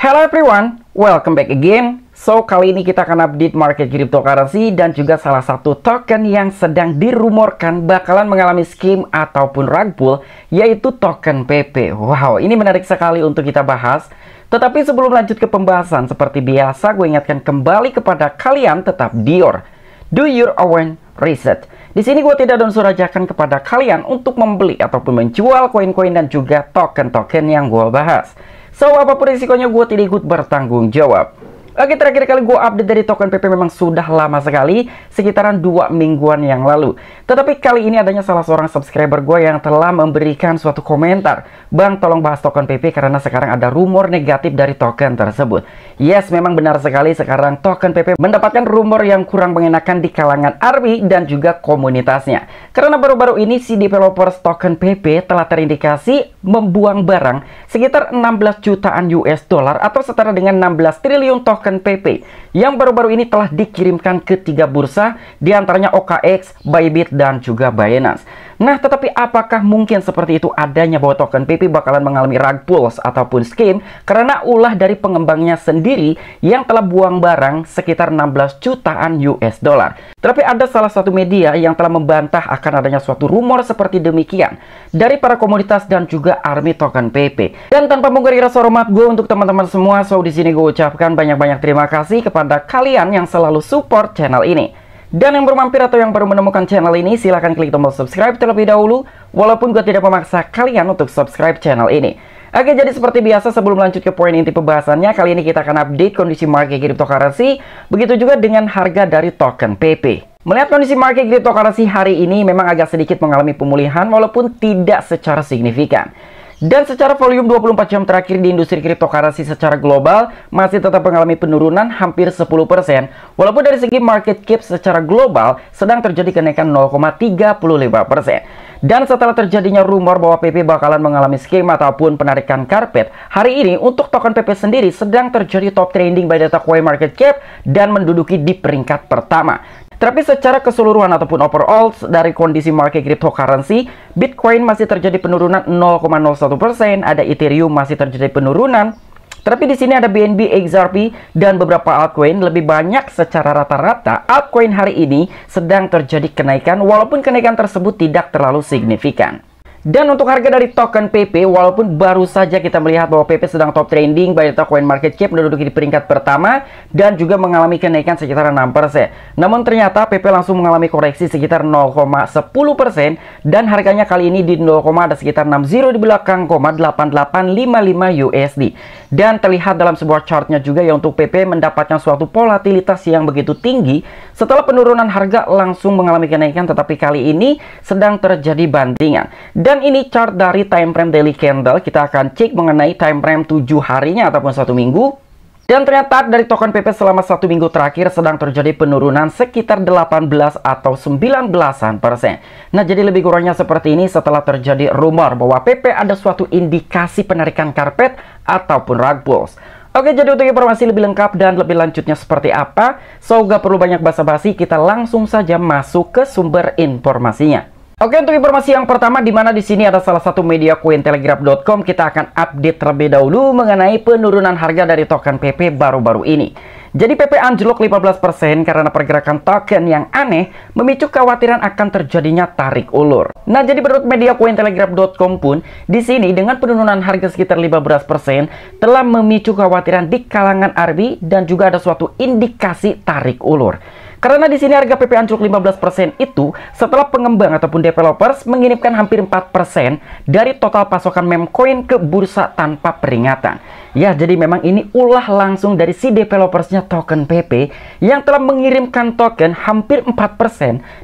Hello everyone, welcome back again. So, kali ini kita akan update market cryptocurrency dan juga salah satu token yang sedang dirumorkan bakalan mengalami skim ataupun rug pull, yaitu token PP. Wow, ini menarik sekali untuk kita bahas. Tetapi sebelum lanjut ke pembahasan, seperti biasa gue ingatkan kembali kepada kalian tetap Dior. Do your own research. Di sini gue tidak dan surajakan kepada kalian untuk membeli ataupun menjual koin-koin dan juga token-token yang gue bahas. So apapun risikonya gue tidak ikut bertanggung jawab Oke, terakhir kali gue update dari token PP memang sudah lama sekali, sekitaran dua mingguan yang lalu. Tetapi kali ini adanya salah seorang subscriber gue yang telah memberikan suatu komentar. Bang, tolong bahas token PP karena sekarang ada rumor negatif dari token tersebut. Yes, memang benar sekali sekarang token PP mendapatkan rumor yang kurang mengenakan di kalangan ARMY dan juga komunitasnya. Karena baru-baru ini si developer token PP telah terindikasi membuang barang sekitar 16 jutaan US dollar atau setara dengan 16 triliun token mengeluarkan PP yang baru-baru ini telah dikirimkan ke tiga bursa, diantaranya OKX, Bybit, dan juga Binance. Nah, tetapi apakah mungkin seperti itu adanya bahwa token PP bakalan mengalami rug pulls ataupun scam karena ulah dari pengembangnya sendiri yang telah buang barang sekitar 16 jutaan US dollar. Tetapi ada salah satu media yang telah membantah akan adanya suatu rumor seperti demikian dari para komunitas dan juga army token PP. Dan tanpa mengurangi rasa hormat gue untuk teman-teman semua, so di sini gue ucapkan banyak-banyak terima kasih kepada kepada kalian yang selalu support channel ini. Dan yang baru atau yang baru menemukan channel ini, silahkan klik tombol subscribe terlebih dahulu, walaupun gue tidak memaksa kalian untuk subscribe channel ini. Oke, jadi seperti biasa sebelum lanjut ke poin inti pembahasannya, kali ini kita akan update kondisi market cryptocurrency, begitu juga dengan harga dari token PP. Melihat kondisi market cryptocurrency hari ini memang agak sedikit mengalami pemulihan walaupun tidak secara signifikan. Dan secara volume 24 jam terakhir di industri cryptocurrency secara global masih tetap mengalami penurunan hampir 10%. Walaupun dari segi market cap secara global sedang terjadi kenaikan 0,35%. Dan setelah terjadinya rumor bahwa PP bakalan mengalami skema ataupun penarikan karpet, hari ini untuk token PP sendiri sedang terjadi top trending by data coin market cap dan menduduki di peringkat pertama. Tapi secara keseluruhan ataupun overall dari kondisi market cryptocurrency, Bitcoin masih terjadi penurunan 0,01%, ada Ethereum masih terjadi penurunan, tapi di sini ada BNB, XRP, dan beberapa altcoin lebih banyak secara rata-rata altcoin hari ini sedang terjadi kenaikan walaupun kenaikan tersebut tidak terlalu signifikan. Dan untuk harga dari token PP, walaupun baru saja kita melihat bahwa PP sedang top trending by the coin market cap menduduki di peringkat pertama dan juga mengalami kenaikan sekitar 6%. Namun ternyata PP langsung mengalami koreksi sekitar 0,10% dan harganya kali ini di 0, ada sekitar 60 di belakang, 8855 USD. Dan terlihat dalam sebuah chartnya juga ya untuk PP mendapatkan suatu volatilitas yang begitu tinggi setelah penurunan harga langsung mengalami kenaikan tetapi kali ini sedang terjadi bandingan Dan dan ini chart dari time frame daily candle. Kita akan cek mengenai time frame 7 harinya ataupun satu minggu. Dan ternyata dari token PP selama satu minggu terakhir sedang terjadi penurunan sekitar 18 atau 19-an persen. Nah jadi lebih kurangnya seperti ini setelah terjadi rumor bahwa PP ada suatu indikasi penarikan karpet ataupun rug pulls. Oke, jadi untuk informasi lebih lengkap dan lebih lanjutnya seperti apa, so gak perlu banyak basa-basi, kita langsung saja masuk ke sumber informasinya. Oke untuk informasi yang pertama di mana di sini ada salah satu media cointelegraph.com kita akan update terlebih dahulu mengenai penurunan harga dari token PP baru-baru ini. Jadi PP anjlok 15% karena pergerakan token yang aneh memicu kekhawatiran akan terjadinya tarik ulur. Nah, jadi menurut media cointelegraph.com pun di sini dengan penurunan harga sekitar 15% telah memicu kekhawatiran di kalangan RB dan juga ada suatu indikasi tarik ulur. Karena di sini harga PP anjlok 15% itu setelah pengembang ataupun developers mengirimkan hampir 4% dari total pasokan memcoin ke bursa tanpa peringatan. Ya, jadi memang ini ulah langsung dari si developersnya token PP yang telah mengirimkan token hampir 4%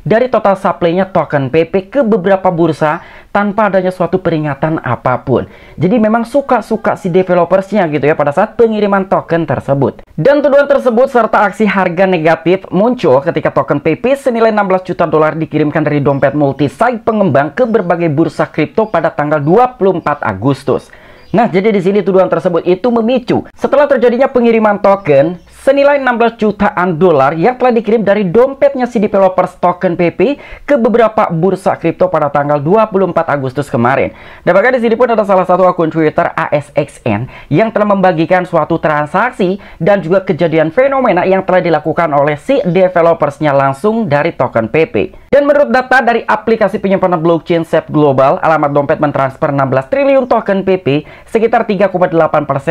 dari total supply-nya token PP ke beberapa bursa tanpa adanya suatu peringatan apapun. Jadi memang suka-suka si developersnya gitu ya pada saat pengiriman token tersebut. Dan tuduhan tersebut serta aksi harga negatif muncul ketika token PP senilai 16 juta dolar dikirimkan dari dompet multi multi-site pengembang ke berbagai bursa kripto pada tanggal 24 Agustus. Nah, jadi di sini tuduhan tersebut itu memicu setelah terjadinya pengiriman token, senilai 16 jutaan dolar yang telah dikirim dari dompetnya si developer token PP ke beberapa bursa kripto pada tanggal 24 Agustus kemarin. Dan bahkan di sini pun ada salah satu akun Twitter ASXN yang telah membagikan suatu transaksi dan juga kejadian fenomena yang telah dilakukan oleh si developersnya langsung dari token PP. Dan menurut data dari aplikasi penyimpanan blockchain SEP Global, alamat dompet mentransfer 16 triliun token PP sekitar 3,8%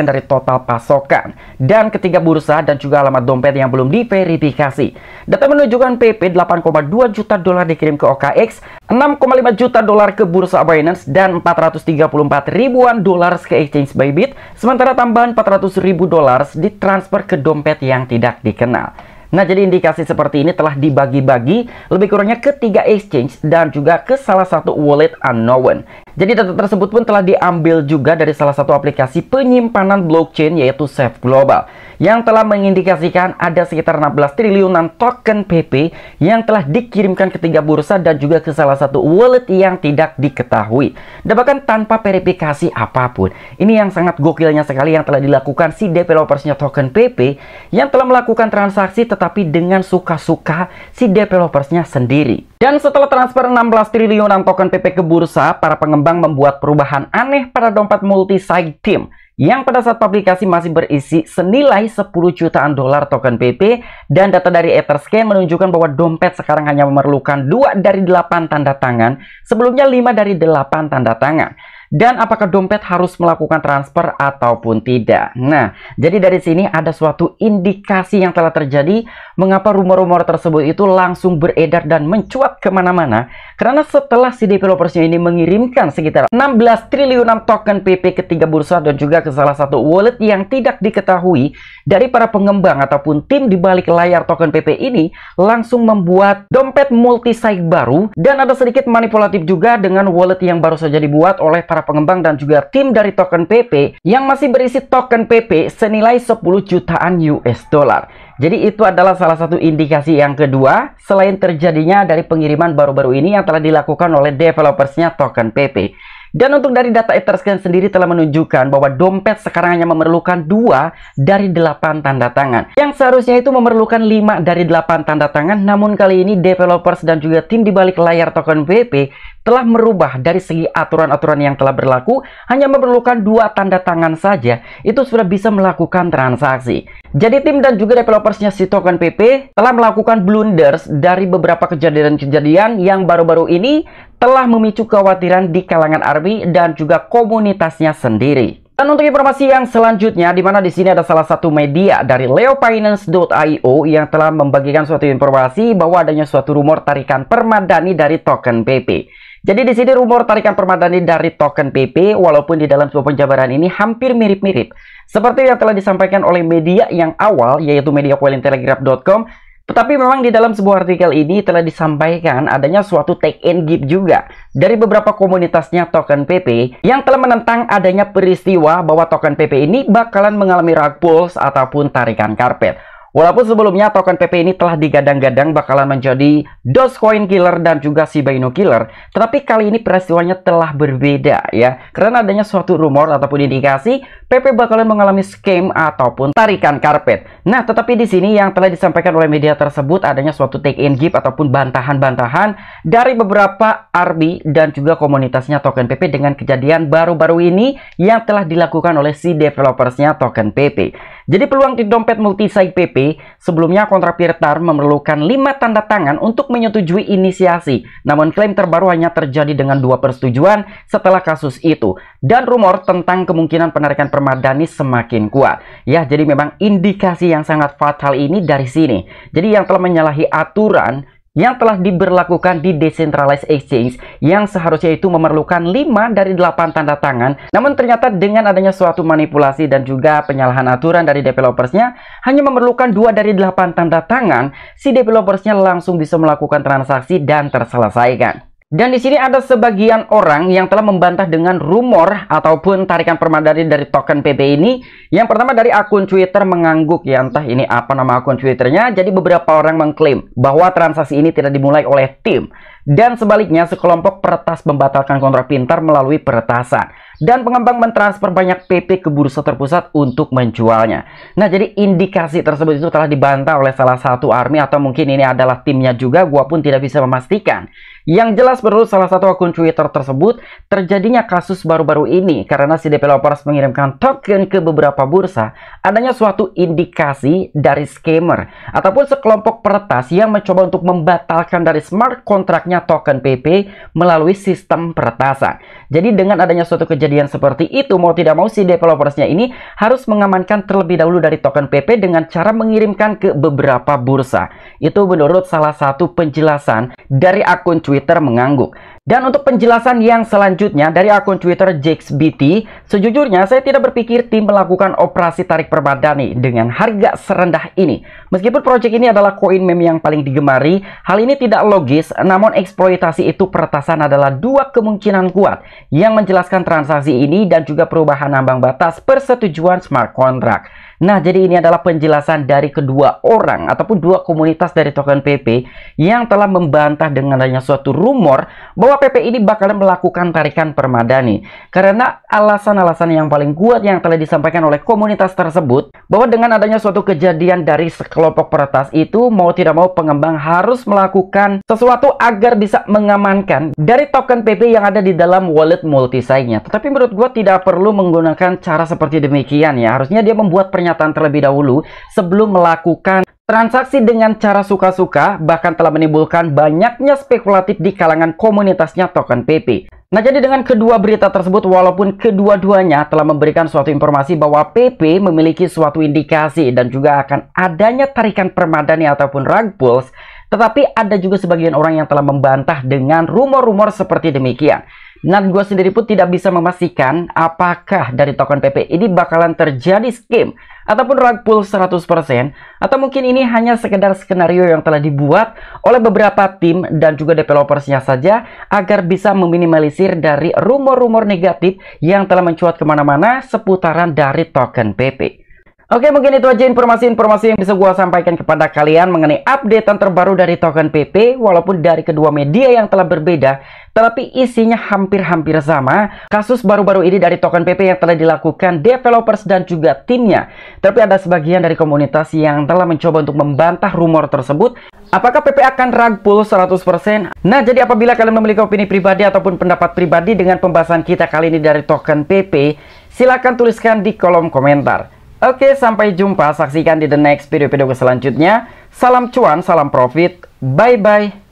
dari total pasokan. Dan ketiga bursa dan juga juga alamat dompet yang belum diverifikasi. Data menunjukkan PP 8,2 juta dolar dikirim ke OKX, 6,5 juta dolar ke bursa Binance, dan 434 ribuan dolar ke exchange Bybit, sementara tambahan 400 ribu dolar ditransfer ke dompet yang tidak dikenal. Nah, jadi indikasi seperti ini telah dibagi-bagi lebih kurangnya ke tiga exchange dan juga ke salah satu wallet unknown. Jadi data tersebut pun telah diambil juga dari salah satu aplikasi penyimpanan blockchain yaitu Safe Global yang telah mengindikasikan ada sekitar 16 triliunan token PP yang telah dikirimkan ke tiga bursa dan juga ke salah satu wallet yang tidak diketahui. Dan bahkan tanpa verifikasi apapun. Ini yang sangat gokilnya sekali yang telah dilakukan si developersnya token PP yang telah melakukan transaksi tetapi dengan suka-suka si developersnya sendiri. Dan setelah transfer 16 triliunan token PP ke bursa, para pengembang berkembang membuat perubahan aneh pada dompet multi-site team yang pada saat publikasi masih berisi senilai 10 jutaan dolar token PP dan data dari Etherscan menunjukkan bahwa dompet sekarang hanya memerlukan dua dari 8 tanda tangan, sebelumnya 5 dari 8 tanda tangan dan apakah dompet harus melakukan transfer ataupun tidak. Nah, jadi dari sini ada suatu indikasi yang telah terjadi mengapa rumor-rumor tersebut itu langsung beredar dan mencuat kemana-mana karena setelah si developersnya ini mengirimkan sekitar 16 triliunan token PP ke tiga bursa dan juga ke salah satu wallet yang tidak diketahui dari para pengembang ataupun tim di balik layar token PP ini langsung membuat dompet multi baru dan ada sedikit manipulatif juga dengan wallet yang baru saja dibuat oleh para pengembang dan juga tim dari token PP yang masih berisi token PP senilai 10 jutaan US dollar. Jadi itu adalah salah satu indikasi yang kedua selain terjadinya dari pengiriman baru-baru ini yang telah dilakukan oleh developersnya token PP. Dan untuk dari data Etherscan sendiri telah menunjukkan bahwa dompet sekarang hanya memerlukan dua dari delapan tanda tangan. Yang seharusnya itu memerlukan lima dari delapan tanda tangan, namun kali ini developers dan juga tim di balik layar token WP telah merubah dari segi aturan-aturan yang telah berlaku hanya memerlukan dua tanda tangan saja itu sudah bisa melakukan transaksi. Jadi tim dan juga developersnya si token PP telah melakukan blunders dari beberapa kejadian-kejadian yang baru-baru ini telah memicu kekhawatiran di kalangan ARMY dan juga komunitasnya sendiri. Dan untuk informasi yang selanjutnya, di mana di sini ada salah satu media dari leofinance.io yang telah membagikan suatu informasi bahwa adanya suatu rumor tarikan permadani dari token PP. Jadi di sini rumor tarikan permadani dari token PP walaupun di dalam sebuah penjabaran ini hampir mirip-mirip. Seperti yang telah disampaikan oleh media yang awal yaitu media coinintelegraph.com tetapi memang di dalam sebuah artikel ini telah disampaikan adanya suatu take and give juga dari beberapa komunitasnya token PP yang telah menentang adanya peristiwa bahwa token PP ini bakalan mengalami rug pulls ataupun tarikan karpet. Walaupun sebelumnya token PP ini telah digadang-gadang bakalan menjadi Dogecoin killer dan juga Shiba Inu killer, tetapi kali ini peristiwanya telah berbeda ya. Karena adanya suatu rumor ataupun indikasi PP bakalan mengalami scam ataupun tarikan karpet. Nah, tetapi di sini yang telah disampaikan oleh media tersebut adanya suatu take in give ataupun bantahan-bantahan dari beberapa RB dan juga komunitasnya token PP dengan kejadian baru-baru ini yang telah dilakukan oleh si developersnya token PP. Jadi peluang di dompet multisig PP, sebelumnya kontra Pirtar memerlukan 5 tanda tangan untuk menyetujui inisiasi. Namun klaim terbaru hanya terjadi dengan dua persetujuan setelah kasus itu. Dan rumor tentang kemungkinan penarikan permadani semakin kuat. Ya, jadi memang indikasi yang sangat fatal ini dari sini. Jadi yang telah menyalahi aturan yang telah diberlakukan di decentralized exchange yang seharusnya itu memerlukan 5 dari 8 tanda tangan namun ternyata dengan adanya suatu manipulasi dan juga penyalahan aturan dari developersnya hanya memerlukan 2 dari 8 tanda tangan si developersnya langsung bisa melakukan transaksi dan terselesaikan dan di sini ada sebagian orang yang telah membantah dengan rumor ataupun tarikan permadani dari token PP ini. Yang pertama dari akun Twitter mengangguk ya entah ini apa nama akun Twitternya. Jadi beberapa orang mengklaim bahwa transaksi ini tidak dimulai oleh tim. Dan sebaliknya sekelompok peretas membatalkan kontrak pintar melalui peretasan. Dan pengembang mentransfer banyak PP ke bursa terpusat untuk menjualnya. Nah jadi indikasi tersebut itu telah dibantah oleh salah satu army atau mungkin ini adalah timnya juga. Gua pun tidak bisa memastikan. Yang jelas menurut salah satu akun Twitter tersebut, terjadinya kasus baru-baru ini karena si developer mengirimkan token ke beberapa bursa, adanya suatu indikasi dari scammer ataupun sekelompok peretas yang mencoba untuk membatalkan dari smart kontraknya token PP melalui sistem peretasan. Jadi dengan adanya suatu kejadian seperti itu, mau tidak mau si developersnya ini harus mengamankan terlebih dahulu dari token PP dengan cara mengirimkan ke beberapa bursa. Itu menurut salah satu penjelasan dari akun Twitter Twitter mengangguk. Dan untuk penjelasan yang selanjutnya dari akun Twitter BT, sejujurnya saya tidak berpikir tim melakukan operasi tarik perbadani dengan harga serendah ini. Meskipun proyek ini adalah koin meme yang paling digemari, hal ini tidak logis, namun eksploitasi itu peretasan adalah dua kemungkinan kuat yang menjelaskan transaksi ini dan juga perubahan ambang batas persetujuan smart contract. Nah, jadi ini adalah penjelasan dari kedua orang ataupun dua komunitas dari token PP yang telah membantah dengan adanya suatu rumor bahwa PP ini bakalan melakukan tarikan permadani. Karena alasan-alasan yang paling kuat yang telah disampaikan oleh komunitas tersebut bahwa dengan adanya suatu kejadian dari sekelompok peretas itu mau tidak mau pengembang harus melakukan sesuatu agar bisa mengamankan dari token PP yang ada di dalam wallet multisign Tetapi menurut gua tidak perlu menggunakan cara seperti demikian ya. Harusnya dia membuat pernyataan pernyataan terlebih dahulu sebelum melakukan Transaksi dengan cara suka-suka bahkan telah menimbulkan banyaknya spekulatif di kalangan komunitasnya token PP. Nah jadi dengan kedua berita tersebut walaupun kedua-duanya telah memberikan suatu informasi bahwa PP memiliki suatu indikasi dan juga akan adanya tarikan permadani ataupun rug pulls tetapi ada juga sebagian orang yang telah membantah dengan rumor-rumor seperti demikian. Nah, gue sendiri pun tidak bisa memastikan apakah dari token PP ini bakalan terjadi skim ataupun rug pull 100% atau mungkin ini hanya sekedar skenario yang telah dibuat oleh beberapa tim dan juga developersnya saja agar bisa meminimalisir dari rumor-rumor negatif yang telah mencuat kemana-mana seputaran dari token PP. Oke, mungkin itu aja informasi-informasi yang bisa gue sampaikan kepada kalian mengenai update terbaru dari token PP. Walaupun dari kedua media yang telah berbeda, tetapi isinya hampir-hampir sama. Kasus baru-baru ini dari token PP yang telah dilakukan developers dan juga timnya. Tapi ada sebagian dari komunitas yang telah mencoba untuk membantah rumor tersebut. Apakah PP akan pull 100%? Nah, jadi apabila kalian memiliki opini pribadi ataupun pendapat pribadi dengan pembahasan kita kali ini dari token PP, silahkan tuliskan di kolom komentar. Oke, sampai jumpa. Saksikan di the next video-video selanjutnya. Salam cuan, salam profit. Bye-bye.